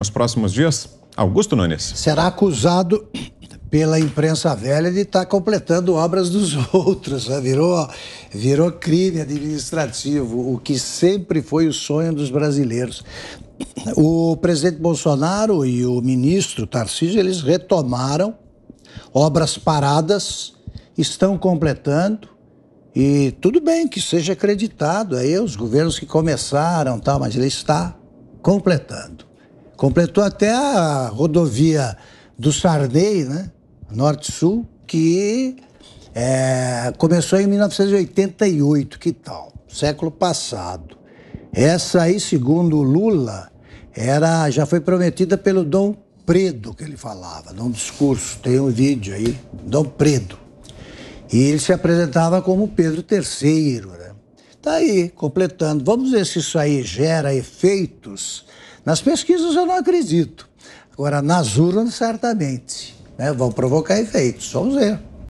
nos próximos dias? Augusto Nunes. Será acusado pela imprensa velha de estar tá completando obras dos outros. Né? Virou, virou crime administrativo, o que sempre foi o sonho dos brasileiros. O presidente Bolsonaro e o ministro Tarcísio, eles retomaram obras paradas, estão completando. E tudo bem que seja acreditado aí os governos que começaram, tal, mas ele está completando. Completou até a rodovia do Sarney, né? Norte-Sul, que é, começou em 1988, que tal? Século passado. Essa aí, segundo Lula, era já foi prometida pelo Dom Predo que ele falava, num discurso, tem um vídeo aí, Dom Predo. E ele se apresentava como Pedro III, né? Está aí, completando. Vamos ver se isso aí gera efeitos. Nas pesquisas eu não acredito. Agora, nas urnas, certamente. Né? Vão provocar efeitos. Vamos ver.